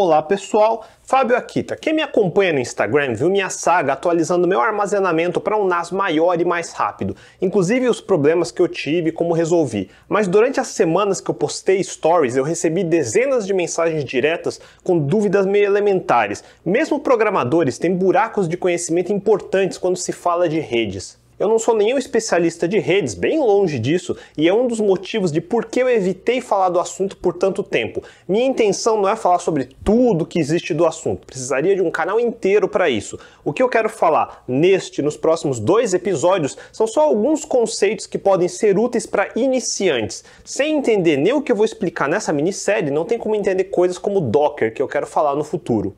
Olá pessoal, Fábio Akita. Quem me acompanha no Instagram viu minha saga atualizando meu armazenamento para um NAS maior e mais rápido, inclusive os problemas que eu tive e como resolvi. Mas durante as semanas que eu postei stories, eu recebi dezenas de mensagens diretas com dúvidas meio elementares. Mesmo programadores têm buracos de conhecimento importantes quando se fala de redes. Eu não sou nenhum especialista de redes, bem longe disso, e é um dos motivos de por que eu evitei falar do assunto por tanto tempo. Minha intenção não é falar sobre tudo que existe do assunto, precisaria de um canal inteiro para isso. O que eu quero falar neste, nos próximos dois episódios, são só alguns conceitos que podem ser úteis para iniciantes. Sem entender nem o que eu vou explicar nessa minissérie, não tem como entender coisas como Docker, que eu quero falar no futuro.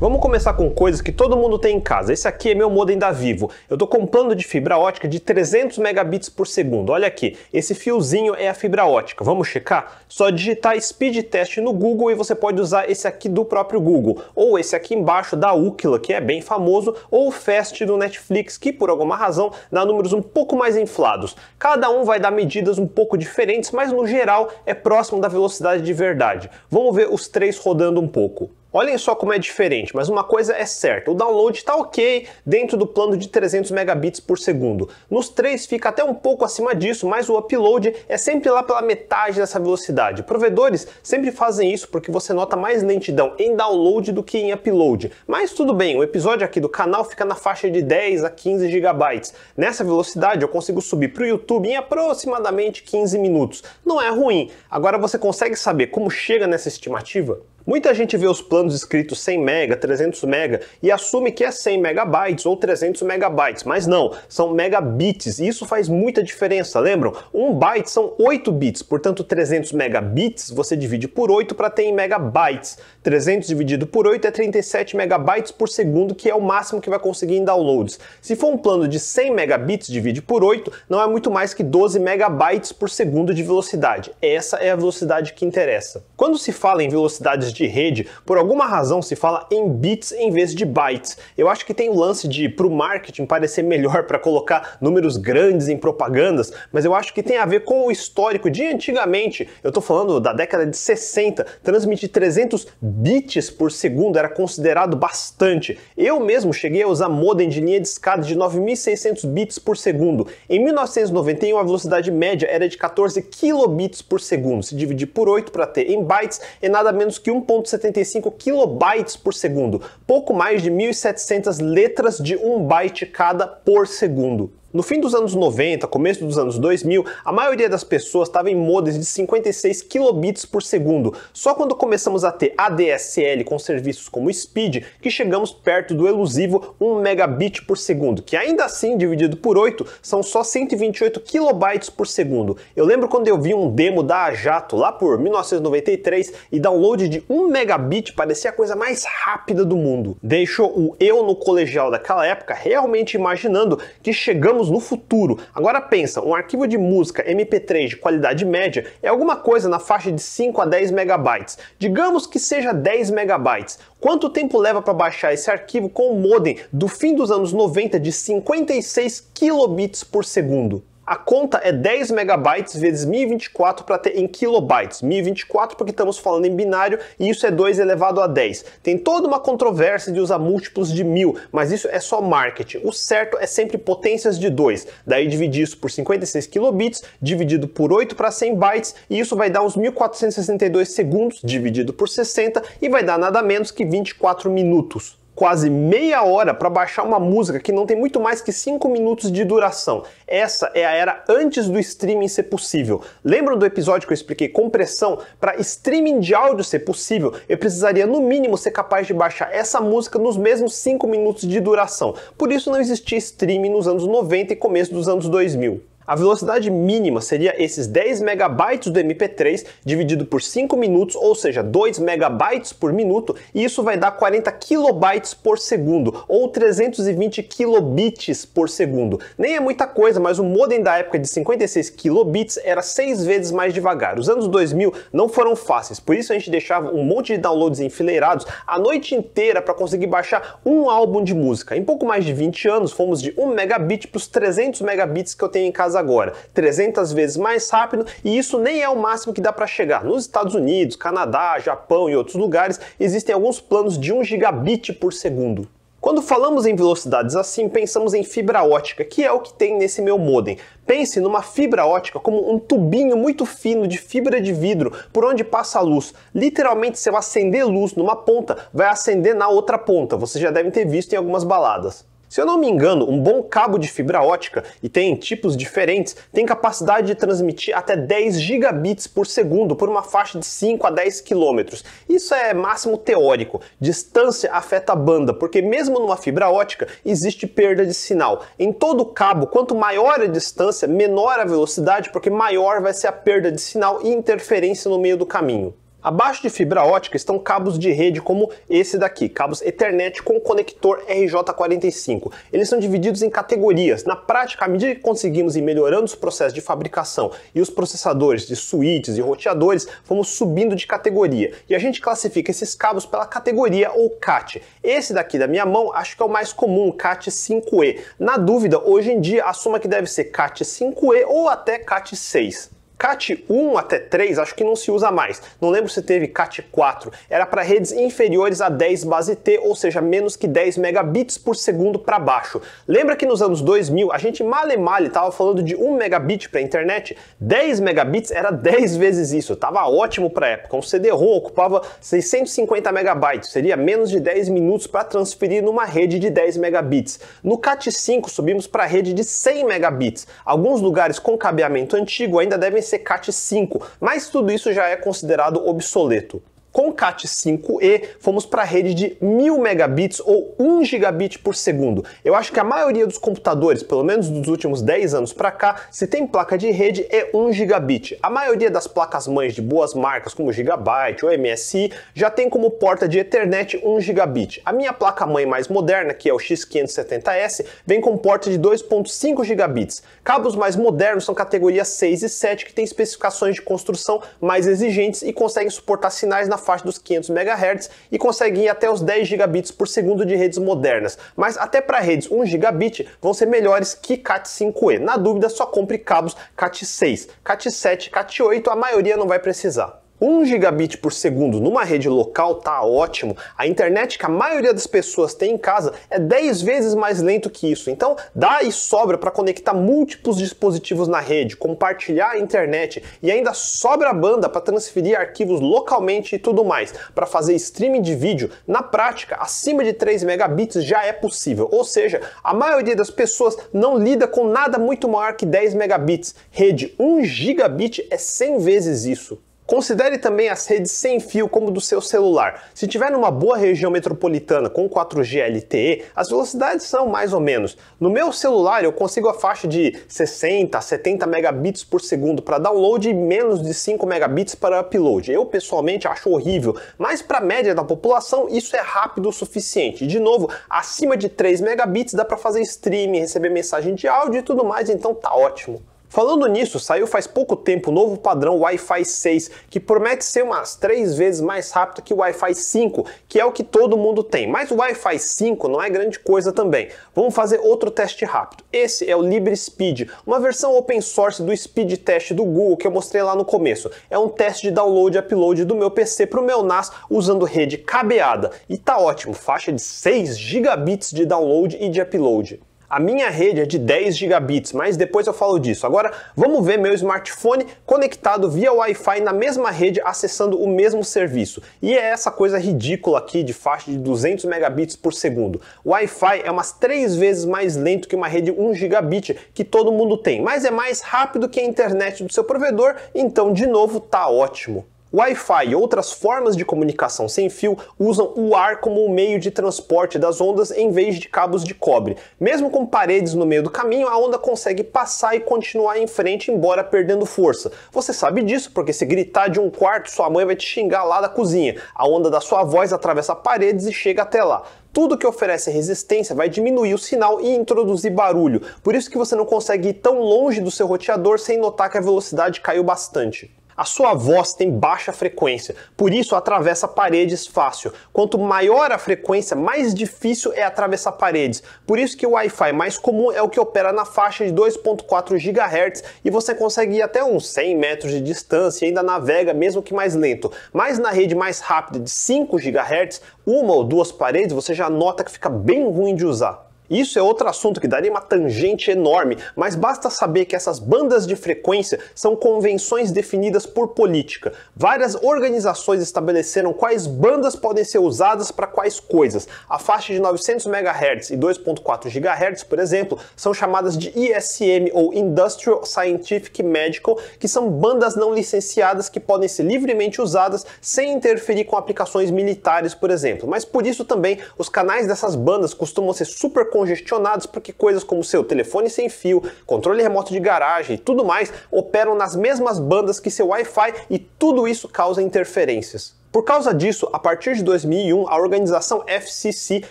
Vamos começar com coisas que todo mundo tem em casa. Esse aqui é meu modem da Vivo. Eu estou comprando de fibra ótica de 300 megabits por segundo. Olha aqui, esse fiozinho é a fibra ótica. Vamos checar? Só digitar speed test no Google e você pode usar esse aqui do próprio Google, ou esse aqui embaixo da Ookla, que é bem famoso, ou o Fast do Netflix, que por alguma razão dá números um pouco mais inflados. Cada um vai dar medidas um pouco diferentes, mas no geral é próximo da velocidade de verdade. Vamos ver os três rodando um pouco. Olhem só como é diferente, mas uma coisa é certa, o download está ok dentro do plano de 300 megabits por segundo. Nos três fica até um pouco acima disso, mas o upload é sempre lá pela metade dessa velocidade. Provedores sempre fazem isso porque você nota mais lentidão em download do que em upload. Mas tudo bem, o episódio aqui do canal fica na faixa de 10 a 15 gigabytes. Nessa velocidade eu consigo subir para o YouTube em aproximadamente 15 minutos. Não é ruim. Agora você consegue saber como chega nessa estimativa? Muita gente vê os planos escritos 100 mega, 300 mega e assume que é 100 megabytes ou 300 megabytes, mas não, são megabits e isso faz muita diferença, lembram? 1 byte são 8 bits, portanto 300 megabits você divide por 8 para ter em megabytes. 300 dividido por 8 é 37 megabytes por segundo, que é o máximo que vai conseguir em downloads. Se for um plano de 100 megabits divide por 8, não é muito mais que 12 megabytes por segundo de velocidade. Essa é a velocidade que interessa. Quando se fala em velocidades de rede, por alguma razão se fala em bits em vez de bytes. Eu acho que tem o lance de, para o marketing, parecer melhor para colocar números grandes em propagandas, mas eu acho que tem a ver com o histórico de antigamente. Eu estou falando da década de 60, transmitir 300 bits por segundo era considerado bastante. Eu mesmo cheguei a usar modem de linha de escada de 9600 bits por segundo. Em 1991, a velocidade média era de 14 kilobits por segundo. Se dividir por 8 para ter em bytes é nada menos que 1 1.75 kilobytes por segundo, pouco mais de 1.700 letras de 1 byte cada por segundo. No fim dos anos 90, começo dos anos 2000, a maioria das pessoas estava em modems de 56 kilobits por segundo. Só quando começamos a ter ADSL com serviços como Speed que chegamos perto do elusivo 1 megabit por segundo, que ainda assim dividido por 8 são só 128 kilobytes por segundo. Eu lembro quando eu vi um demo da Jato lá por 1993 e download de 1 megabit parecia a coisa mais rápida do mundo. Deixou o eu no colegial daquela época realmente imaginando que chegamos estamos no futuro. Agora pensa, um arquivo de música MP3 de qualidade média é alguma coisa na faixa de 5 a 10 megabytes. Digamos que seja 10 megabytes. Quanto tempo leva para baixar esse arquivo com o modem do fim dos anos 90 de 56 kilobits por segundo? A conta é 10 megabytes vezes 1024 para ter em kilobytes. 1024 porque estamos falando em binário e isso é 2 elevado a 10. Tem toda uma controvérsia de usar múltiplos de 1000, mas isso é só marketing. O certo é sempre potências de 2. Daí dividir isso por 56 kilobits, dividido por 8 para 100 bytes, e isso vai dar uns 1462 segundos dividido por 60 e vai dar nada menos que 24 minutos quase meia hora para baixar uma música que não tem muito mais que 5 minutos de duração. Essa é a era antes do streaming ser possível. Lembram do episódio que eu expliquei compressão? Para streaming de áudio ser possível, eu precisaria no mínimo ser capaz de baixar essa música nos mesmos 5 minutos de duração. Por isso não existia streaming nos anos 90 e começo dos anos 2000. A velocidade mínima seria esses 10 megabytes do MP3 dividido por 5 minutos, ou seja, 2 megabytes por minuto, e isso vai dar 40 kilobytes por segundo, ou 320 kilobits por segundo. Nem é muita coisa, mas o modem da época de 56 kilobits era 6 vezes mais devagar. Os anos 2000 não foram fáceis, por isso a gente deixava um monte de downloads enfileirados a noite inteira para conseguir baixar um álbum de música. Em pouco mais de 20 anos, fomos de 1 megabit para os 300 megabits que eu tenho em casa agora, 300 vezes mais rápido, e isso nem é o máximo que dá para chegar. Nos Estados Unidos, Canadá, Japão e outros lugares, existem alguns planos de 1 gigabit por segundo. Quando falamos em velocidades assim, pensamos em fibra ótica, que é o que tem nesse meu modem. Pense numa fibra ótica como um tubinho muito fino de fibra de vidro por onde passa a luz. Literalmente, se eu acender luz numa ponta, vai acender na outra ponta. Vocês já devem ter visto em algumas baladas. Se eu não me engano, um bom cabo de fibra ótica, e tem tipos diferentes, tem capacidade de transmitir até 10 gigabits por segundo por uma faixa de 5 a 10 quilômetros. Isso é máximo teórico. Distância afeta a banda, porque mesmo numa fibra ótica existe perda de sinal. Em todo cabo, quanto maior a distância, menor a velocidade, porque maior vai ser a perda de sinal e interferência no meio do caminho. Abaixo de fibra ótica estão cabos de rede como esse daqui, cabos Ethernet com conector RJ45. Eles são divididos em categorias. Na prática, à medida que conseguimos ir melhorando os processos de fabricação e os processadores de switches e roteadores, fomos subindo de categoria. E a gente classifica esses cabos pela categoria ou CAT. Esse daqui da minha mão acho que é o mais comum, CAT 5E. Na dúvida, hoje em dia, assuma que deve ser CAT 5E ou até CAT 6. CAT 1 até 3 acho que não se usa mais. Não lembro se teve CAT 4. Era para redes inferiores a 10 base T, ou seja, menos que 10 megabits por segundo para baixo. Lembra que nos anos 2000 a gente male male estava falando de 1 megabit para internet? 10 megabits era 10 vezes isso. Tava ótimo para época. Um CD-ROM ocupava 650 megabytes, seria menos de 10 minutos para transferir numa rede de 10 megabits. No CAT 5 subimos para a rede de 100 megabits. Alguns lugares com cabeamento antigo ainda devem PCCAT 5, mas tudo isso já é considerado obsoleto com CAT5e, fomos para a rede de 1000 megabits ou 1 gigabit por segundo. Eu acho que a maioria dos computadores, pelo menos dos últimos 10 anos para cá, se tem placa de rede é 1 gigabit. A maioria das placas-mães de boas marcas como Gigabyte ou MSI já tem como porta de Ethernet 1 gigabit. A minha placa-mãe mais moderna, que é o X570S, vem com porta de 2.5 gigabits. Cabos mais modernos são categoria 6 e 7 que têm especificações de construção mais exigentes e conseguem suportar sinais na faixa dos 500 MHz e consegue ir até os 10 gigabits por segundo de redes modernas. Mas até para redes 1 gigabit vão ser melhores que Cat5e. Na dúvida, só compre cabos Cat6. Cat7, Cat8 a maioria não vai precisar. 1 gigabit por segundo numa rede local tá ótimo. A internet que a maioria das pessoas tem em casa é 10 vezes mais lento que isso. Então, dá e sobra para conectar múltiplos dispositivos na rede, compartilhar a internet e ainda sobra banda para transferir arquivos localmente e tudo mais. Para fazer streaming de vídeo, na prática, acima de 3 megabits já é possível. Ou seja, a maioria das pessoas não lida com nada muito maior que 10 megabits. Rede 1 gigabit é 100 vezes isso. Considere também as redes sem fio como do seu celular. Se tiver numa boa região metropolitana com 4G LTE, as velocidades são mais ou menos. No meu celular eu consigo a faixa de 60 a 70 megabits por segundo para download e menos de 5 megabits para upload. Eu pessoalmente acho horrível, mas para a média da população isso é rápido o suficiente. De novo, acima de 3 megabits dá para fazer streaming, receber mensagem de áudio e tudo mais, então tá ótimo. Falando nisso, saiu faz pouco tempo o novo padrão Wi-Fi 6, que promete ser umas três vezes mais rápido que o Wi-Fi 5, que é o que todo mundo tem. Mas o Wi-Fi 5 não é grande coisa também. Vamos fazer outro teste rápido. Esse é o LibreSpeed, uma versão open source do speed test do Google que eu mostrei lá no começo. É um teste de download e upload do meu PC para o meu NAS usando rede cabeada. E tá ótimo, faixa de 6 gigabits de download e de upload. A minha rede é de 10 gigabits, mas depois eu falo disso. Agora, vamos ver meu smartphone conectado via Wi-Fi na mesma rede acessando o mesmo serviço. E é essa coisa ridícula aqui de faixa de 200 megabits por segundo. Wi-Fi é umas 3 vezes mais lento que uma rede 1 gigabit que todo mundo tem, mas é mais rápido que a internet do seu provedor, então de novo tá ótimo. Wi-Fi e outras formas de comunicação sem fio usam o ar como um meio de transporte das ondas em vez de cabos de cobre. Mesmo com paredes no meio do caminho, a onda consegue passar e continuar em frente, embora perdendo força. Você sabe disso porque se gritar de um quarto, sua mãe vai te xingar lá da cozinha. A onda da sua voz atravessa paredes e chega até lá. Tudo que oferece resistência vai diminuir o sinal e introduzir barulho. Por isso que você não consegue ir tão longe do seu roteador sem notar que a velocidade caiu bastante a sua voz tem baixa frequência, por isso atravessa paredes fácil. Quanto maior a frequência, mais difícil é atravessar paredes. Por isso que o Wi-Fi mais comum é o que opera na faixa de 2.4 GHz e você consegue ir até uns 100 metros de distância e ainda navega mesmo que mais lento. Mas na rede mais rápida de 5 GHz, uma ou duas paredes, você já nota que fica bem ruim de usar. Isso é outro assunto que daria uma tangente enorme, mas basta saber que essas bandas de frequência são convenções definidas por política. Várias organizações estabeleceram quais bandas podem ser usadas para quais coisas. A faixa de 900 MHz e 2.4 GHz, por exemplo, são chamadas de ISM ou Industrial Scientific Medical, que são bandas não licenciadas que podem ser livremente usadas sem interferir com aplicações militares, por exemplo. Mas por isso também os canais dessas bandas costumam ser super congestionados porque coisas como seu telefone sem fio, controle remoto de garagem e tudo mais operam nas mesmas bandas que seu Wi-Fi e tudo isso causa interferências. Por causa disso, a partir de 2001, a organização FCC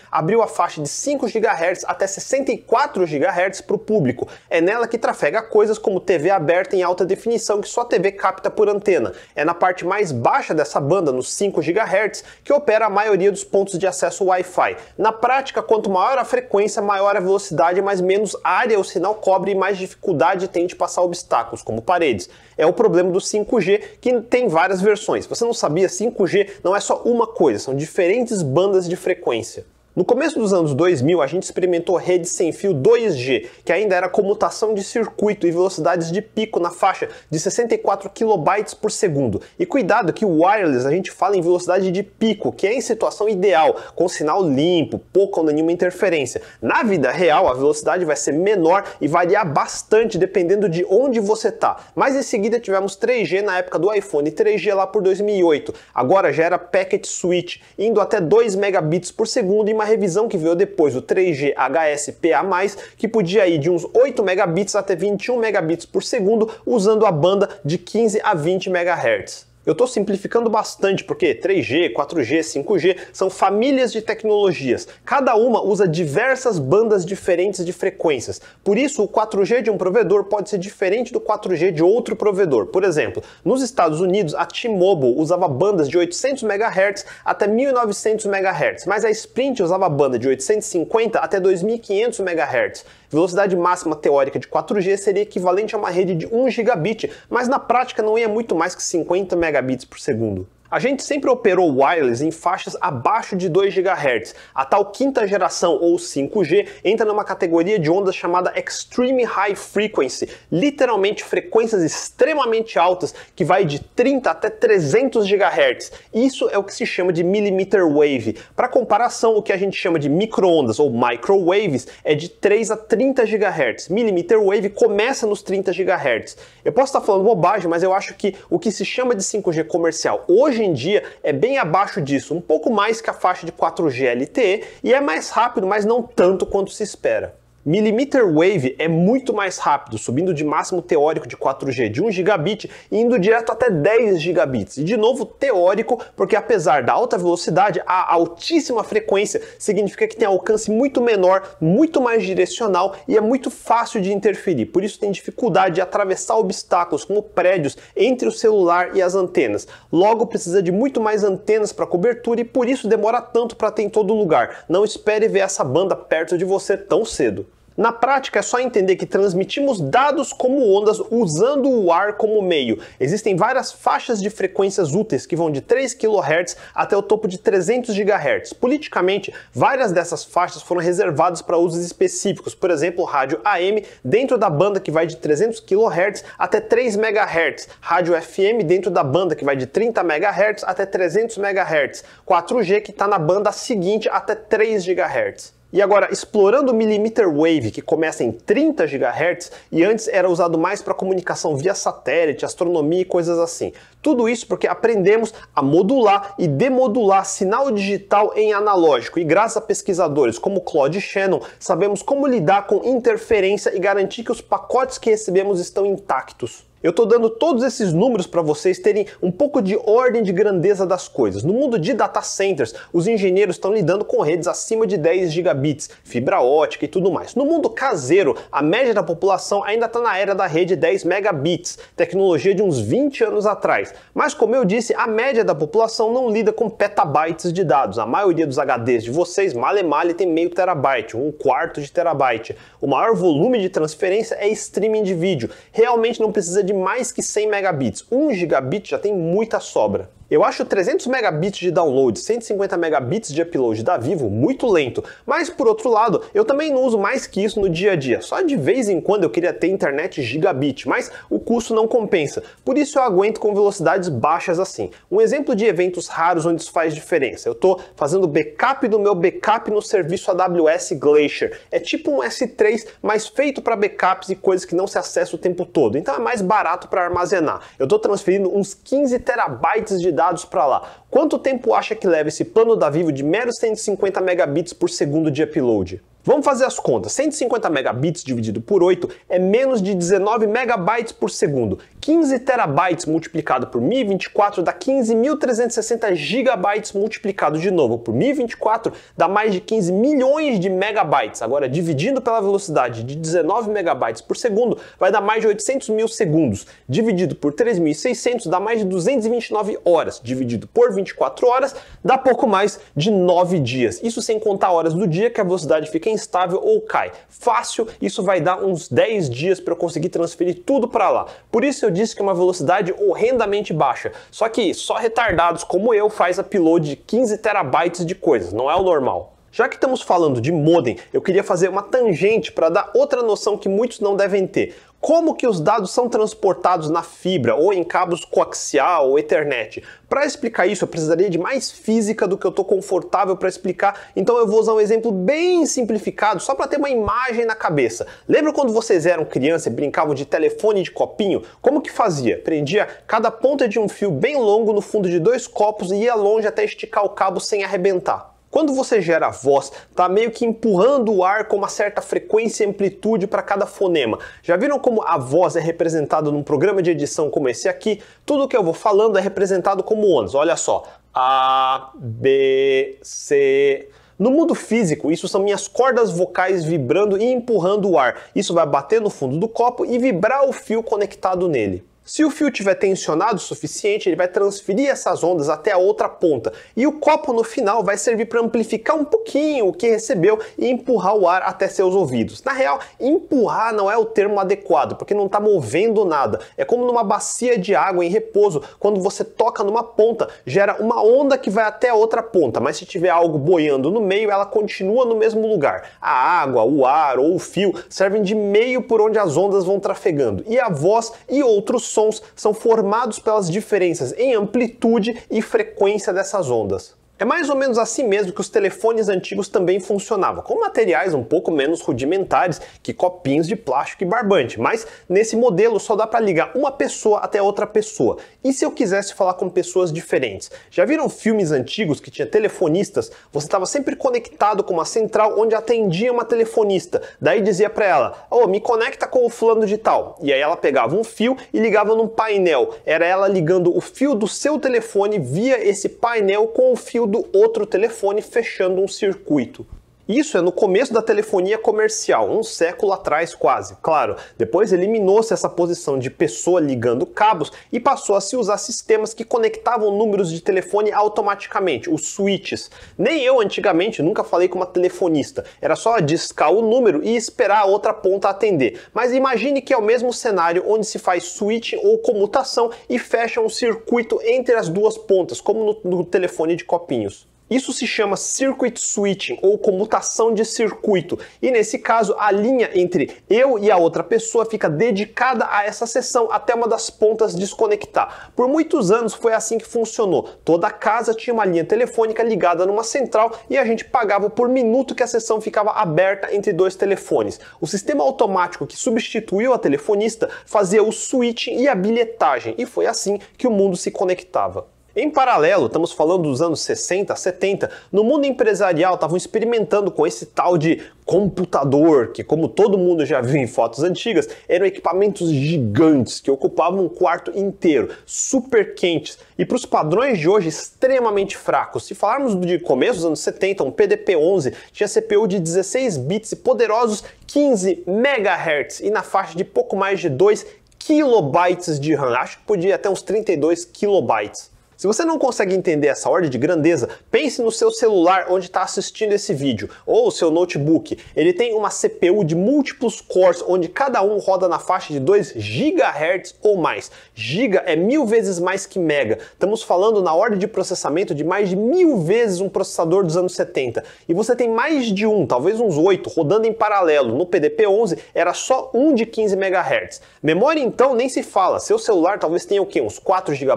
abriu a faixa de 5 GHz até 64 GHz para o público. É nela que trafega coisas como TV aberta em alta definição que só a TV capta por antena. É na parte mais baixa dessa banda, nos 5 GHz, que opera a maioria dos pontos de acesso Wi-Fi. Na prática, quanto maior a frequência, maior a velocidade, mas menos área o sinal cobre e mais dificuldade tem de passar obstáculos, como paredes é o problema do 5G, que tem várias versões. Você não sabia, 5G não é só uma coisa, são diferentes bandas de frequência. No começo dos anos 2000, a gente experimentou redes sem fio 2G, que ainda era comutação de circuito e velocidades de pico na faixa de 64 kilobytes por segundo. E cuidado que o wireless a gente fala em velocidade de pico, que é em situação ideal, com sinal limpo, pouca ou nenhuma interferência. Na vida real, a velocidade vai ser menor e variar bastante dependendo de onde você tá. Mas em seguida tivemos 3G na época do iPhone 3G lá por 2008. Agora já era packet switch, indo até 2 megabits por segundo e mais revisão que veio depois, o 3G HSPA+, que podia ir de uns 8 megabits até 21 megabits por segundo, usando a banda de 15 a 20 MHz. Eu estou simplificando bastante, porque 3G, 4G, 5G são famílias de tecnologias. Cada uma usa diversas bandas diferentes de frequências. Por isso, o 4G de um provedor pode ser diferente do 4G de outro provedor. Por exemplo, nos Estados Unidos, a T-Mobile usava bandas de 800 MHz até 1900 MHz, mas a Sprint usava banda de 850 até 2500 MHz. Velocidade máxima teórica de 4G seria equivalente a uma rede de 1 gigabit, mas na prática não ia muito mais que 50 megabits por segundo. A gente sempre operou wireless em faixas abaixo de 2 GHz. A tal quinta geração ou 5G entra numa categoria de ondas chamada Extreme High Frequency, literalmente frequências extremamente altas que vai de 30 até 300 GHz. Isso é o que se chama de millimeter wave. Para comparação, o que a gente chama de microondas ou microwaves é de 3 a 30 GHz. Millimeter wave começa nos 30 GHz. Eu posso estar falando bobagem, mas eu acho que o que se chama de 5G comercial hoje hoje em dia é bem abaixo disso, um pouco mais que a faixa de 4G LTE e é mais rápido, mas não tanto quanto se espera. Millimeter Wave é muito mais rápido, subindo de máximo teórico de 4G de 1 gigabit e indo direto até 10 gigabits. E de novo teórico, porque apesar da alta velocidade, a altíssima frequência significa que tem alcance muito menor, muito mais direcional e é muito fácil de interferir. Por isso tem dificuldade de atravessar obstáculos como prédios entre o celular e as antenas. Logo precisa de muito mais antenas para cobertura e por isso demora tanto para ter em todo lugar. Não espere ver essa banda perto de você tão cedo. Na prática, é só entender que transmitimos dados como ondas usando o ar como meio. Existem várias faixas de frequências úteis que vão de 3 kHz até o topo de 300 GHz. Politicamente, várias dessas faixas foram reservadas para usos específicos, por exemplo, rádio AM dentro da banda que vai de 300 kHz até 3 MHz, rádio FM dentro da banda que vai de 30 MHz até 300 MHz, 4G que está na banda seguinte até 3 GHz. E agora, explorando o millimeter wave, que começa em 30 GHz e antes era usado mais para comunicação via satélite, astronomia e coisas assim. Tudo isso porque aprendemos a modular e demodular sinal digital em analógico, e graças a pesquisadores como Claude Shannon, sabemos como lidar com interferência e garantir que os pacotes que recebemos estão intactos. Eu estou dando todos esses números para vocês terem um pouco de ordem de grandeza das coisas. No mundo de data centers, os engenheiros estão lidando com redes acima de 10 gigabits, fibra ótica e tudo mais. No mundo caseiro, a média da população ainda está na era da rede 10 megabits, tecnologia de uns 20 anos atrás. Mas como eu disse, a média da população não lida com petabytes de dados. A maioria dos HDs de vocês, male male, tem meio terabyte, um quarto de terabyte. O maior volume de transferência é streaming de vídeo. Realmente não precisa de mais que 100 megabits. 1 gigabit já tem muita sobra. Eu acho 300 megabits de download, 150 megabits de upload da Vivo muito lento, mas por outro lado, eu também não uso mais que isso no dia a dia. Só de vez em quando eu queria ter internet gigabit, mas o custo não compensa. Por isso eu aguento com velocidades baixas assim. Um exemplo de eventos raros onde isso faz diferença. Eu estou fazendo backup do meu backup no serviço AWS Glacier. É tipo um S3, mas feito para backups e coisas que não se acessam o tempo todo. Então é mais barato para armazenar. Eu estou transferindo uns 15 terabytes de dados para lá. Quanto tempo acha que leva esse plano da Vivo de meros 150 megabits por segundo de upload? Vamos fazer as contas. 150 megabits dividido por 8 é menos de 19 megabytes por segundo, 15 terabytes multiplicado por 1024 dá 15.360 gigabytes multiplicado de novo por 1024 dá mais de 15 milhões de megabytes. Agora, dividindo pela velocidade de 19 megabytes por segundo, vai dar mais de 800 mil segundos. Dividido por 3.600 dá mais de 229 horas. Dividido por 24 horas dá pouco mais de 9 dias. Isso sem contar horas do dia que a velocidade fica instável ou cai. Fácil, isso vai dar uns 10 dias para eu conseguir transferir tudo para lá. Por isso eu disse que é uma velocidade horrendamente baixa. Só que só retardados como eu faz upload de 15 terabytes de coisas, não é o normal. Já que estamos falando de modem, eu queria fazer uma tangente para dar outra noção que muitos não devem ter como que os dados são transportados na fibra ou em cabos coaxial ou Ethernet. Para explicar isso, eu precisaria de mais física do que eu estou confortável para explicar, então eu vou usar um exemplo bem simplificado, só para ter uma imagem na cabeça. Lembra quando vocês eram criança e brincavam de telefone de copinho? Como que fazia? Prendia cada ponta de um fio bem longo no fundo de dois copos e ia longe até esticar o cabo sem arrebentar. Quando você gera voz, tá meio que empurrando o ar com uma certa frequência e amplitude para cada fonema. Já viram como a voz é representada num programa de edição como esse aqui? Tudo que eu vou falando é representado como ônus. Olha só. A, B, C. No mundo físico, isso são minhas cordas vocais vibrando e empurrando o ar. Isso vai bater no fundo do copo e vibrar o fio conectado nele. Se o fio tiver tensionado o suficiente, ele vai transferir essas ondas até a outra ponta. E o copo no final vai servir para amplificar um pouquinho o que recebeu e empurrar o ar até seus ouvidos. Na real, empurrar não é o termo adequado, porque não está movendo nada. É como numa bacia de água em repouso, quando você toca numa ponta, gera uma onda que vai até a outra ponta, mas se tiver algo boiando no meio, ela continua no mesmo lugar. A água, o ar ou o fio servem de meio por onde as ondas vão trafegando. E a voz e outros sons são formados pelas diferenças em amplitude e frequência dessas ondas. É mais ou menos assim mesmo que os telefones antigos também funcionavam, com materiais um pouco menos rudimentares que copinhos de plástico e barbante, mas nesse modelo só dá para ligar uma pessoa até outra pessoa. E se eu quisesse falar com pessoas diferentes? Já viram filmes antigos que tinha telefonistas? Você estava sempre conectado com uma central onde atendia uma telefonista, daí dizia para ela: "Oh, me conecta com o fulano de tal". E aí ela pegava um fio e ligava num painel. Era ela ligando o fio do seu telefone via esse painel com o fio do outro telefone, fechando um circuito. Isso é no começo da telefonia comercial, um século atrás quase. Claro, depois eliminou-se essa posição de pessoa ligando cabos e passou a se usar sistemas que conectavam números de telefone automaticamente, os switches. Nem eu antigamente nunca falei com uma telefonista, era só discar o número e esperar a outra ponta atender. Mas imagine que é o mesmo cenário onde se faz switch ou comutação e fecha um circuito entre as duas pontas, como no, no telefone de copinhos. Isso se chama circuit switching ou comutação de circuito. E nesse caso, a linha entre eu e a outra pessoa fica dedicada a essa sessão até uma das pontas desconectar. Por muitos anos foi assim que funcionou. Toda casa tinha uma linha telefônica ligada numa central e a gente pagava por minuto que a sessão ficava aberta entre dois telefones. O sistema automático que substituiu a telefonista fazia o switching e a bilhetagem, e foi assim que o mundo se conectava. Em paralelo, estamos falando dos anos 60, 70, no mundo empresarial estavam experimentando com esse tal de computador, que como todo mundo já viu em fotos antigas, eram equipamentos gigantes que ocupavam um quarto inteiro, super quentes e para os padrões de hoje extremamente fracos. Se falarmos de começo dos anos 70, um PDP-11 tinha CPU de 16 bits e poderosos 15 MHz e na faixa de pouco mais de 2 kilobytes de RAM. Acho que podia até uns 32 kilobytes. Se você não consegue entender essa ordem de grandeza, pense no seu celular onde está assistindo esse vídeo, ou o seu notebook. Ele tem uma CPU de múltiplos cores, onde cada um roda na faixa de 2 GHz ou mais. Giga é mil vezes mais que mega. Estamos falando na ordem de processamento de mais de mil vezes um processador dos anos 70. E você tem mais de um, talvez uns oito, rodando em paralelo. No PDP-11 era só um de 15 MHz. Memória então nem se fala. Seu celular talvez tenha o quê? Uns 4 GB?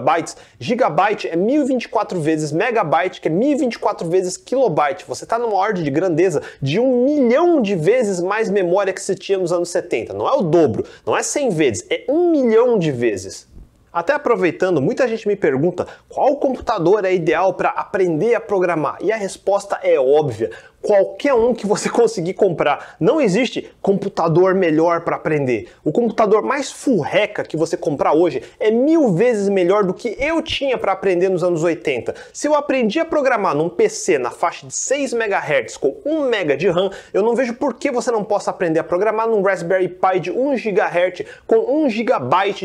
Gigabyte megabyte é 1024 vezes megabyte, que é 1024 vezes kilobyte. Você está numa ordem de grandeza de um milhão de vezes mais memória que se tinha nos anos 70. Não é o dobro, não é 100 vezes, é um milhão de vezes. Até aproveitando, muita gente me pergunta qual computador é ideal para aprender a programar e a resposta é óbvia qualquer um que você conseguir comprar. Não existe computador melhor para aprender. O computador mais furreca que você comprar hoje é mil vezes melhor do que eu tinha para aprender nos anos 80. Se eu aprendi a programar num PC na faixa de 6 MHz com 1 MB de RAM, eu não vejo por que você não possa aprender a programar num Raspberry Pi de 1 GHz com 1 GB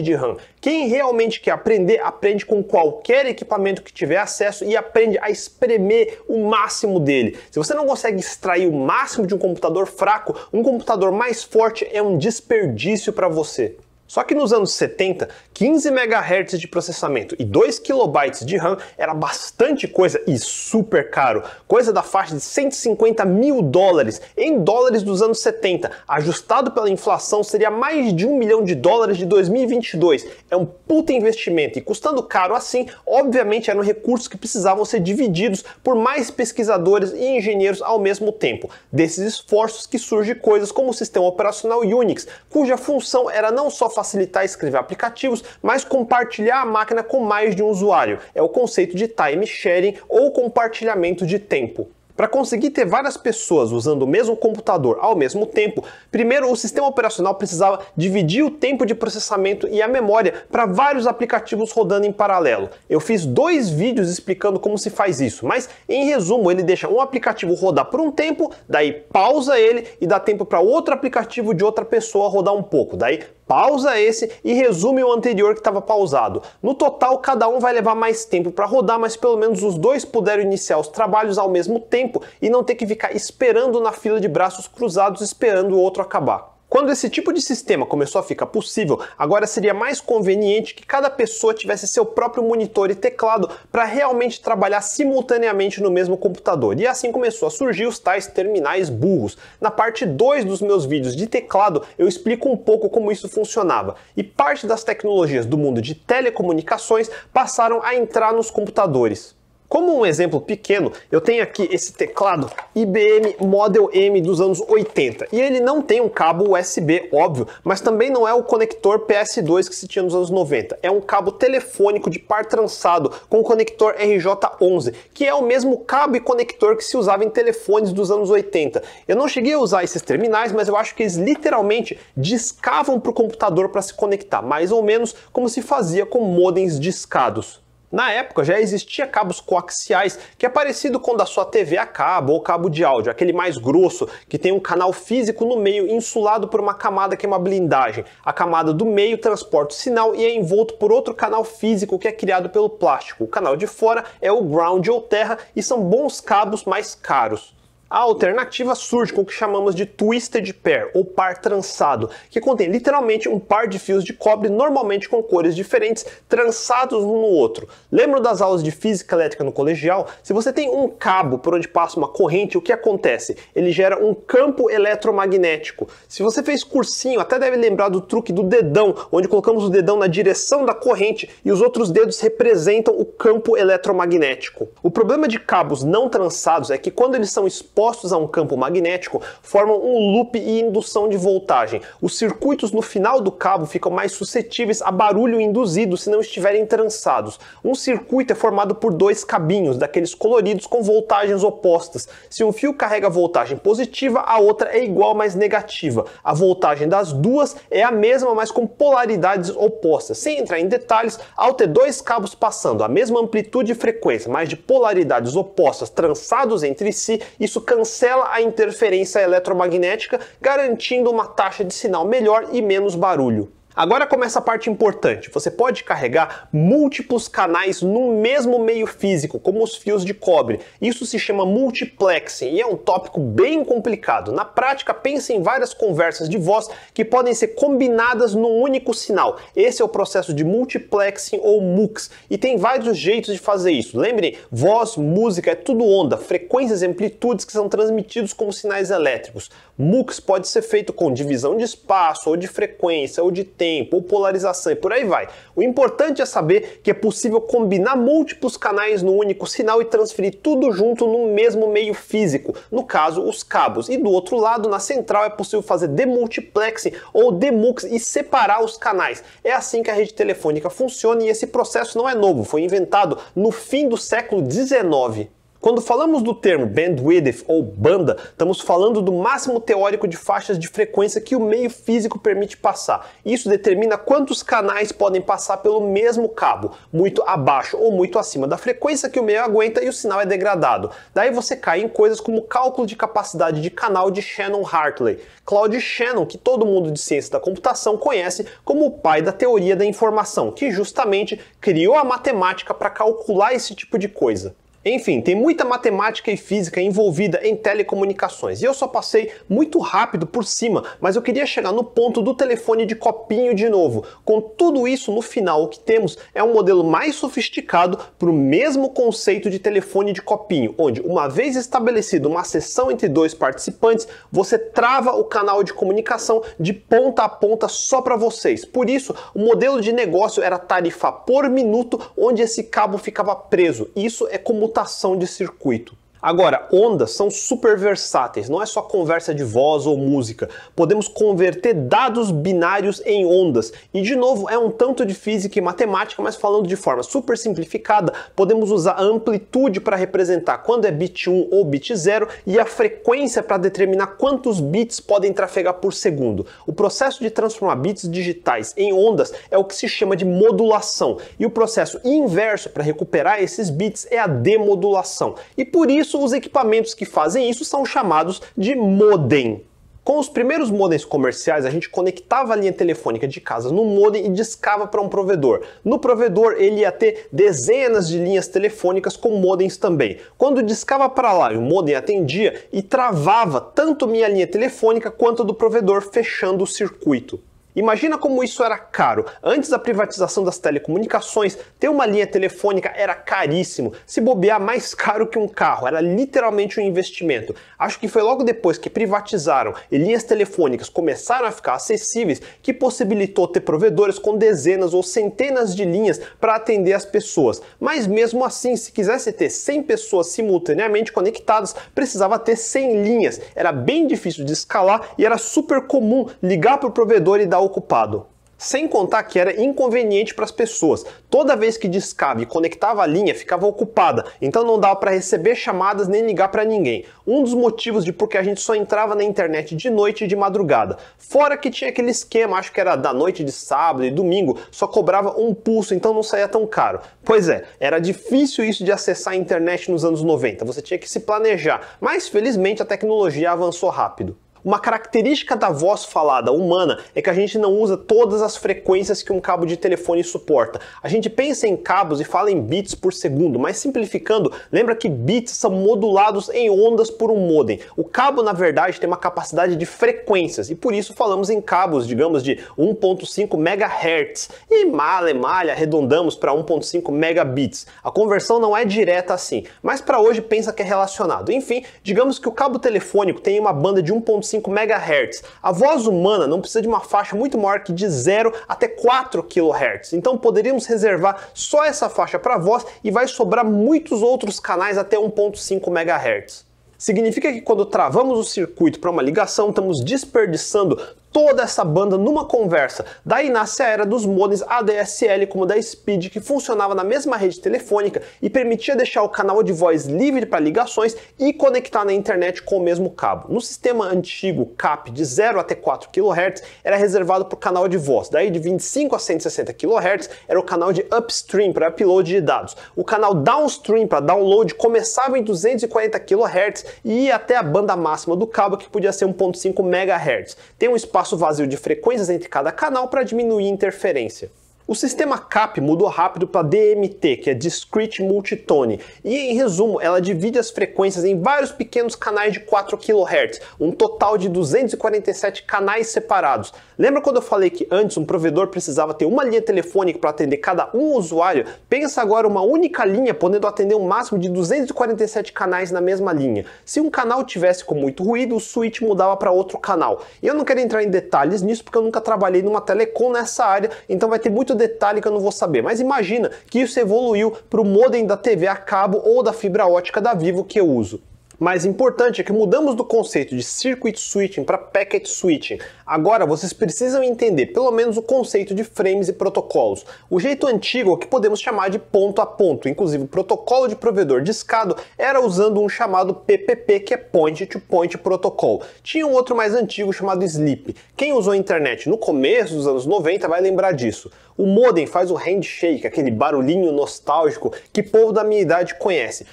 de RAM. Quem realmente quer aprender, aprende com qualquer equipamento que tiver acesso e aprende a espremer o máximo dele. Se você não consegue consegue extrair o máximo de um computador fraco, um computador mais forte é um desperdício para você. Só que nos anos 70, 15 MHz de processamento e 2 KB de RAM era bastante coisa e super caro, coisa da faixa de 150 mil dólares, em dólares dos anos 70, ajustado pela inflação seria mais de um milhão de dólares de 2022. É um puta investimento e custando caro assim, obviamente eram recursos que precisavam ser divididos por mais pesquisadores e engenheiros ao mesmo tempo. Desses esforços que surge coisas como o sistema operacional Unix, cuja função era não só facilitar escrever aplicativos, mas compartilhar a máquina com mais de um usuário. É o conceito de time sharing ou compartilhamento de tempo. Para conseguir ter várias pessoas usando o mesmo computador ao mesmo tempo, primeiro o sistema operacional precisava dividir o tempo de processamento e a memória para vários aplicativos rodando em paralelo. Eu fiz dois vídeos explicando como se faz isso, mas em resumo, ele deixa um aplicativo rodar por um tempo, daí pausa ele e dá tempo para outro aplicativo de outra pessoa rodar um pouco, daí pausa esse e resume o anterior que estava pausado. No total, cada um vai levar mais tempo para rodar, mas pelo menos os dois puderam iniciar os trabalhos ao mesmo tempo e não ter que ficar esperando na fila de braços cruzados esperando o outro acabar. Quando esse tipo de sistema começou a ficar possível, agora seria mais conveniente que cada pessoa tivesse seu próprio monitor e teclado para realmente trabalhar simultaneamente no mesmo computador. E assim começou a surgir os tais terminais burros. Na parte 2 dos meus vídeos de teclado, eu explico um pouco como isso funcionava. E parte das tecnologias do mundo de telecomunicações passaram a entrar nos computadores. Como um exemplo pequeno, eu tenho aqui esse teclado IBM Model M dos anos 80 e ele não tem um cabo USB, óbvio, mas também não é o conector PS2 que se tinha nos anos 90. É um cabo telefônico de par trançado com o conector RJ11, que é o mesmo cabo e conector que se usava em telefones dos anos 80. Eu não cheguei a usar esses terminais, mas eu acho que eles literalmente discavam para o computador para se conectar, mais ou menos como se fazia com modems discados. Na época já existia cabos coaxiais, que é parecido com o da sua TV a cabo ou cabo de áudio, aquele mais grosso, que tem um canal físico no meio insulado por uma camada que é uma blindagem. A camada do meio transporta o sinal e é envolto por outro canal físico que é criado pelo plástico. O canal de fora é o ground ou terra e são bons cabos mais caros. A alternativa surge com o que chamamos de twisted pair, ou par trançado, que contém literalmente um par de fios de cobre, normalmente com cores diferentes, trançados um no outro. Lembra das aulas de física elétrica no colegial? Se você tem um cabo por onde passa uma corrente, o que acontece? Ele gera um campo eletromagnético. Se você fez cursinho, até deve lembrar do truque do dedão, onde colocamos o dedão na direção da corrente e os outros dedos representam o campo eletromagnético. O problema de cabos não trançados é que quando eles são expostos expostos a um campo magnético, formam um loop e indução de voltagem. Os circuitos no final do cabo ficam mais suscetíveis a barulho induzido se não estiverem trançados. Um circuito é formado por dois cabinhos, daqueles coloridos com voltagens opostas. Se um fio carrega voltagem positiva, a outra é igual, mas negativa. A voltagem das duas é a mesma, mas com polaridades opostas. Sem entrar em detalhes, ao ter dois cabos passando a mesma amplitude e frequência, mas de polaridades opostas trançados entre si, isso cancela a interferência eletromagnética, garantindo uma taxa de sinal melhor e menos barulho. Agora começa a parte importante. Você pode carregar múltiplos canais no mesmo meio físico, como os fios de cobre. Isso se chama multiplexing e é um tópico bem complicado. Na prática, pense em várias conversas de voz que podem ser combinadas num único sinal. Esse é o processo de multiplexing ou MUX e tem vários jeitos de fazer isso. Lembrem, voz, música é tudo onda, frequências e amplitudes que são transmitidos como sinais elétricos. MUX pode ser feito com divisão de espaço ou de frequência ou de tempo tempo, ou polarização e por aí vai. O importante é saber que é possível combinar múltiplos canais no único sinal e transferir tudo junto no mesmo meio físico, no caso, os cabos. E do outro lado, na central, é possível fazer demultiplexing ou demux e separar os canais. É assim que a rede telefônica funciona e esse processo não é novo, foi inventado no fim do século XIX. Quando falamos do termo bandwidth ou banda, estamos falando do máximo teórico de faixas de frequência que o meio físico permite passar. Isso determina quantos canais podem passar pelo mesmo cabo, muito abaixo ou muito acima da frequência que o meio aguenta e o sinal é degradado. Daí você cai em coisas como cálculo de capacidade de canal de Shannon Hartley, Claude Shannon, que todo mundo de ciência da computação conhece como o pai da teoria da informação, que justamente criou a matemática para calcular esse tipo de coisa. Enfim, tem muita matemática e física envolvida em telecomunicações. E eu só passei muito rápido por cima, mas eu queria chegar no ponto do telefone de copinho de novo. Com tudo isso no final, o que temos é um modelo mais sofisticado para o mesmo conceito de telefone de copinho, onde uma vez estabelecido uma sessão entre dois participantes, você trava o canal de comunicação de ponta a ponta só para vocês. Por isso, o modelo de negócio era tarifa por minuto, onde esse cabo ficava preso. Isso é como mutação de circuito. Agora, ondas são super versáteis, não é só conversa de voz ou música. Podemos converter dados binários em ondas. E de novo, é um tanto de física e matemática, mas falando de forma super simplificada, podemos usar a amplitude para representar quando é bit 1 ou bit 0 e a frequência para determinar quantos bits podem trafegar por segundo. O processo de transformar bits digitais em ondas é o que se chama de modulação, e o processo inverso para recuperar esses bits é a demodulação. E por isso isso, os equipamentos que fazem isso são chamados de modem. Com os primeiros modems comerciais, a gente conectava a linha telefônica de casa no modem e discava para um provedor. No provedor, ele ia ter dezenas de linhas telefônicas com modems também. Quando discava para lá o modem atendia e travava tanto minha linha telefônica quanto a do provedor, fechando o circuito. Imagina como isso era caro. Antes da privatização das telecomunicações, ter uma linha telefônica era caríssimo. Se bobear, mais caro que um carro. Era literalmente um investimento. Acho que foi logo depois que privatizaram e linhas telefônicas começaram a ficar acessíveis que possibilitou ter provedores com dezenas ou centenas de linhas para atender as pessoas. Mas mesmo assim, se quisesse ter 100 pessoas simultaneamente conectadas, precisava ter 100 linhas. Era bem difícil de escalar e era super comum ligar para o provedor e dar ocupado. Sem contar que era inconveniente para as pessoas. Toda vez que discava e conectava a linha, ficava ocupada, então não dava para receber chamadas nem ligar para ninguém. Um dos motivos de porque a gente só entrava na internet de noite e de madrugada. Fora que tinha aquele esquema, acho que era da noite de sábado e domingo, só cobrava um pulso, então não saía tão caro. Pois é, era difícil isso de acessar a internet nos anos 90, você tinha que se planejar, mas felizmente a tecnologia avançou rápido. Uma característica da voz falada humana é que a gente não usa todas as frequências que um cabo de telefone suporta. A gente pensa em cabos e fala em bits por segundo, mas simplificando, lembra que bits são modulados em ondas por um modem. O cabo, na verdade, tem uma capacidade de frequências e por isso falamos em cabos, digamos, de 1.5 MHz. E malha, malha, arredondamos para 1.5 megabits. A conversão não é direta assim, mas para hoje pensa que é relacionado. Enfim, digamos que o cabo telefônico tem uma banda de 1.5 1,5 MHz. A voz humana não precisa de uma faixa muito maior que de 0 até 4 kHz. Então poderíamos reservar só essa faixa para voz e vai sobrar muitos outros canais até 1,5 MHz. Significa que quando travamos o circuito para uma ligação, estamos desperdiçando toda essa banda numa conversa. Daí nasce a era dos modems ADSL como da Speed, que funcionava na mesma rede telefônica e permitia deixar o canal de voz livre para ligações e conectar na internet com o mesmo cabo. No sistema antigo CAP de 0 até 4 kHz era reservado para o canal de voz. Daí de 25 a 160 kHz era o canal de upstream para upload de dados. O canal downstream para download começava em 240 kHz e ia até a banda máxima do cabo que podia ser 1.5 MHz. Tem um espaço espaço vazio de frequências entre cada canal para diminuir a interferência. O sistema CAP mudou rápido para DMT, que é Discrete Multitone, e em resumo, ela divide as frequências em vários pequenos canais de 4 kHz, um total de 247 canais separados. Lembra quando eu falei que antes um provedor precisava ter uma linha telefônica para atender cada um usuário? Pensa agora uma única linha podendo atender um máximo de 247 canais na mesma linha. Se um canal tivesse com muito ruído, o switch mudava para outro canal. E eu não quero entrar em detalhes nisso porque eu nunca trabalhei numa telecom nessa área, então vai ter muito detalhe que eu não vou saber, mas imagina que isso evoluiu para o modem da TV a cabo ou da fibra ótica da Vivo que eu uso. Mas importante é que mudamos do conceito de circuit switching para packet switching. Agora vocês precisam entender pelo menos o conceito de frames e protocolos. O jeito antigo é que podemos chamar de ponto a ponto, inclusive o protocolo de provedor discado era usando um chamado PPP, que é Point to Point Protocol. Tinha um outro mais antigo chamado SLIP. Quem usou a internet no começo dos anos 90 vai lembrar disso. O modem faz o handshake, aquele barulhinho nostálgico que o povo da minha idade conhece.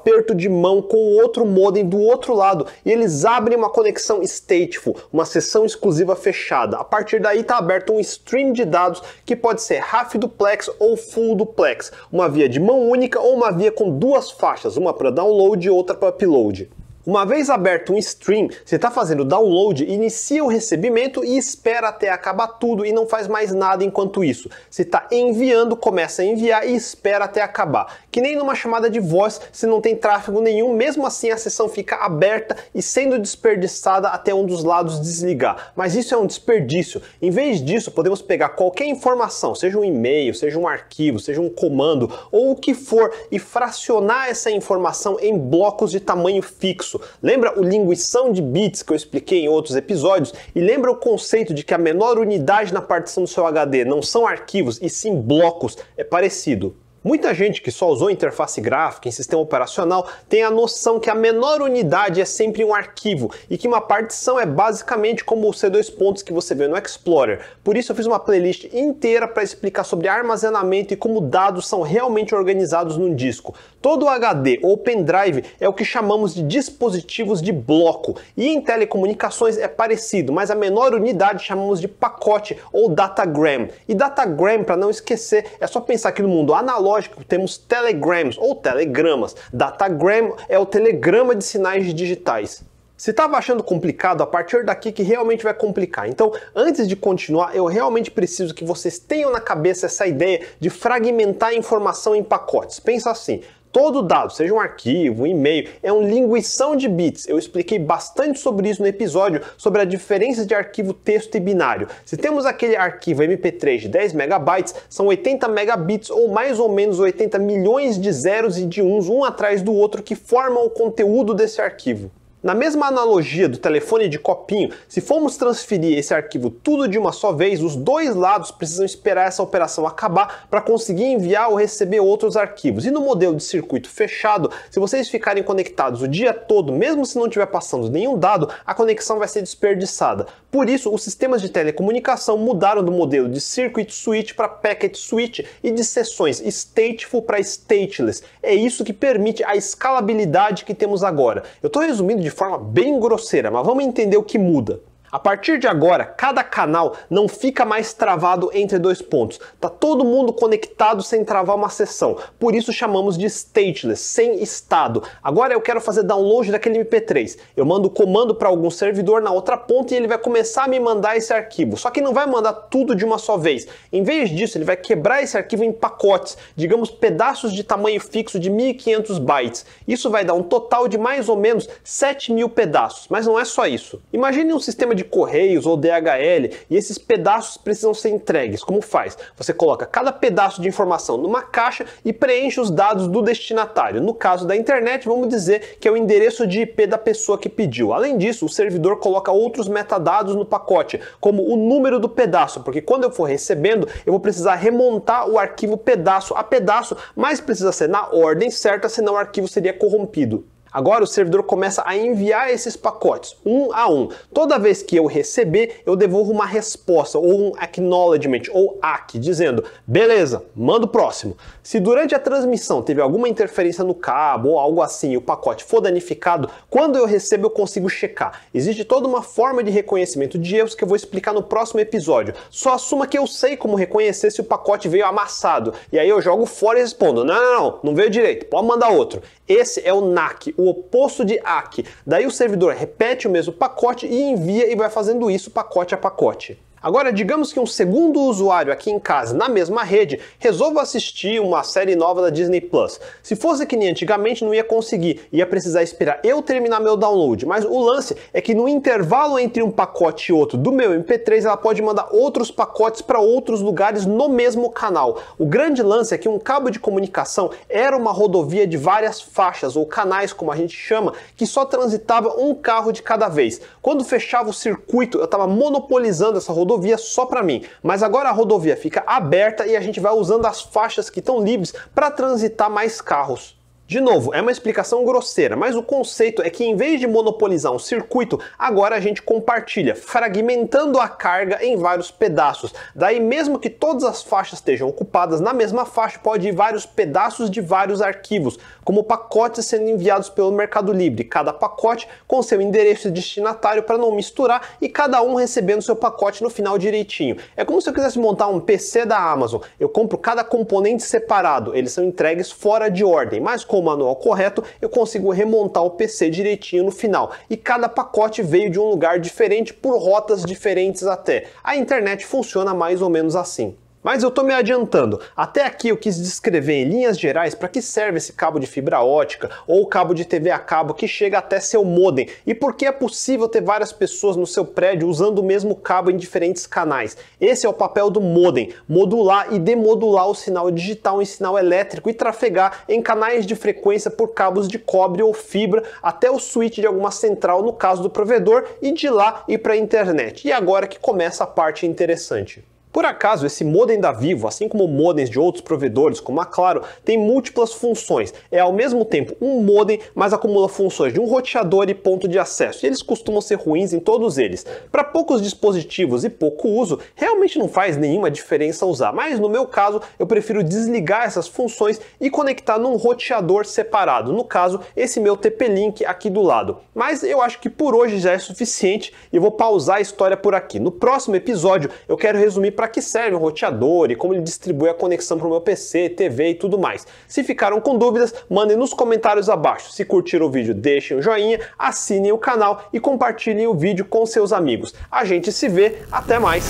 aperto de mão com o outro modem do outro lado e eles abrem uma conexão stateful, uma sessão exclusiva fechada. A partir daí está aberto um stream de dados que pode ser half duplex ou full duplex, uma via de mão única ou uma via com duas faixas, uma para download e outra para upload. Uma vez aberto um stream, você está fazendo download, inicia o recebimento e espera até acabar tudo e não faz mais nada enquanto isso. Você está enviando, começa a enviar e espera até acabar. Que nem numa chamada de voz, se não tem tráfego nenhum, mesmo assim a sessão fica aberta e sendo desperdiçada até um dos lados desligar. Mas isso é um desperdício. Em vez disso, podemos pegar qualquer informação, seja um e-mail, seja um arquivo, seja um comando ou o que for, e fracionar essa informação em blocos de tamanho fixo. Lembra o linguição de bits que eu expliquei em outros episódios? E lembra o conceito de que a menor unidade na partição do seu HD não são arquivos e sim blocos? É parecido. Muita gente que só usou interface gráfica em sistema operacional tem a noção que a menor unidade é sempre um arquivo e que uma partição é basicamente como o C2 pontos que você vê no Explorer. Por isso eu fiz uma playlist inteira para explicar sobre armazenamento e como dados são realmente organizados num disco. Todo HD ou pendrive é o que chamamos de dispositivos de bloco e em telecomunicações é parecido, mas a menor unidade chamamos de pacote ou datagram. E datagram, para não esquecer, é só pensar que no mundo analógico temos telegrams ou telegramas. Datagram é o telegrama de sinais digitais. Se estava achando complicado, a partir daqui que realmente vai complicar. Então, antes de continuar, eu realmente preciso que vocês tenham na cabeça essa ideia de fragmentar a informação em pacotes. Pensa assim: Todo dado, seja um arquivo, um e-mail, é um linguição de bits. Eu expliquei bastante sobre isso no episódio sobre a diferença de arquivo texto e binário. Se temos aquele arquivo MP3 de 10 megabytes, são 80 megabits ou mais ou menos 80 milhões de zeros e de uns um atrás do outro que formam o conteúdo desse arquivo. Na mesma analogia do telefone de copinho, se formos transferir esse arquivo tudo de uma só vez, os dois lados precisam esperar essa operação acabar para conseguir enviar ou receber outros arquivos. E no modelo de circuito fechado, se vocês ficarem conectados o dia todo, mesmo se não estiver passando nenhum dado, a conexão vai ser desperdiçada. Por isso, os sistemas de telecomunicação mudaram do modelo de circuit switch para packet switch e de sessões stateful para stateless. É isso que permite a escalabilidade que temos agora. Eu estou resumindo de de forma bem grosseira, mas vamos entender o que muda. A partir de agora, cada canal não fica mais travado entre dois pontos. Tá todo mundo conectado sem travar uma sessão. Por isso chamamos de stateless, sem estado. Agora eu quero fazer download daquele MP3. Eu mando o comando para algum servidor na outra ponta e ele vai começar a me mandar esse arquivo. Só que não vai mandar tudo de uma só vez. Em vez disso, ele vai quebrar esse arquivo em pacotes, digamos pedaços de tamanho fixo de 1500 bytes. Isso vai dar um total de mais ou menos 7000 pedaços. Mas não é só isso. Imagine um sistema de de Correios ou DHL e esses pedaços precisam ser entregues. Como faz? Você coloca cada pedaço de informação numa caixa e preenche os dados do destinatário. No caso da internet, vamos dizer que é o endereço de IP da pessoa que pediu. Além disso, o servidor coloca outros metadados no pacote, como o número do pedaço, porque quando eu for recebendo, eu vou precisar remontar o arquivo pedaço a pedaço, mas precisa ser na ordem certa, senão o arquivo seria corrompido. Agora o servidor começa a enviar esses pacotes um a um. Toda vez que eu receber, eu devolvo uma resposta ou um acknowledgement ou ACK dizendo: "Beleza, manda o próximo". Se durante a transmissão teve alguma interferência no cabo ou algo assim, e o pacote for danificado, quando eu recebo eu consigo checar. Existe toda uma forma de reconhecimento de erros que eu vou explicar no próximo episódio. Só assuma que eu sei como reconhecer se o pacote veio amassado. E aí eu jogo fora e respondo: "Não, não, não, não veio direito. Pode mandar outro". Esse é o NAC o oposto de ACK. Daí o servidor repete o mesmo pacote e envia e vai fazendo isso pacote a pacote. Agora, digamos que um segundo usuário aqui em casa, na mesma rede, resolva assistir uma série nova da Disney Plus. Se fosse que nem antigamente, não ia conseguir, ia precisar esperar eu terminar meu download. Mas o lance é que no intervalo entre um pacote e outro do meu MP3, ela pode mandar outros pacotes para outros lugares no mesmo canal. O grande lance é que um cabo de comunicação era uma rodovia de várias faixas ou canais, como a gente chama, que só transitava um carro de cada vez. Quando fechava o circuito, eu estava monopolizando essa rodovia rodovia só para mim. Mas agora a rodovia fica aberta e a gente vai usando as faixas que estão livres para transitar mais carros. De novo, é uma explicação grosseira, mas o conceito é que em vez de monopolizar um circuito, agora a gente compartilha, fragmentando a carga em vários pedaços. Daí, mesmo que todas as faixas estejam ocupadas, na mesma faixa pode ir vários pedaços de vários arquivos como pacotes sendo enviados pelo Mercado Livre, cada pacote com seu endereço destinatário para não misturar e cada um recebendo seu pacote no final direitinho. É como se eu quisesse montar um PC da Amazon. Eu compro cada componente separado, eles são entregues fora de ordem, mas com o manual correto eu consigo remontar o PC direitinho no final. E cada pacote veio de um lugar diferente por rotas diferentes até. A internet funciona mais ou menos assim. Mas eu estou me adiantando. Até aqui eu quis descrever em linhas gerais para que serve esse cabo de fibra ótica ou cabo de TV a cabo que chega até seu modem e por que é possível ter várias pessoas no seu prédio usando o mesmo cabo em diferentes canais. Esse é o papel do modem, modular e demodular o sinal digital em sinal elétrico e trafegar em canais de frequência por cabos de cobre ou fibra até o switch de alguma central no caso do provedor e de lá ir para a internet. E agora que começa a parte interessante. Por acaso, esse modem da Vivo, assim como modems de outros provedores, como a Claro, tem múltiplas funções. É ao mesmo tempo um modem, mas acumula funções de um roteador e ponto de acesso. E eles costumam ser ruins em todos eles. Para poucos dispositivos e pouco uso, realmente não faz nenhuma diferença usar, mas no meu caso, eu prefiro desligar essas funções e conectar num roteador separado. No caso, esse meu TP-Link aqui do lado. Mas eu acho que por hoje já é suficiente e vou pausar a história por aqui. No próximo episódio, eu quero resumir para que serve o roteador e como ele distribui a conexão para o meu PC, TV e tudo mais. Se ficaram com dúvidas, mandem nos comentários abaixo. Se curtiram o vídeo, deixem o um joinha, assinem o canal e compartilhem o vídeo com seus amigos. A gente se vê, até mais!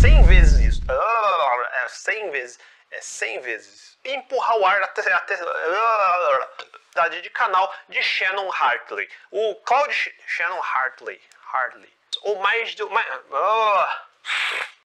100 vezes isso. É 100 vezes. É 100 vezes. empurrar o ar até. até de canal de Shannon Hartley. O Cloud Shannon Hartley. Hartley. Ou mais do. Mais, oh.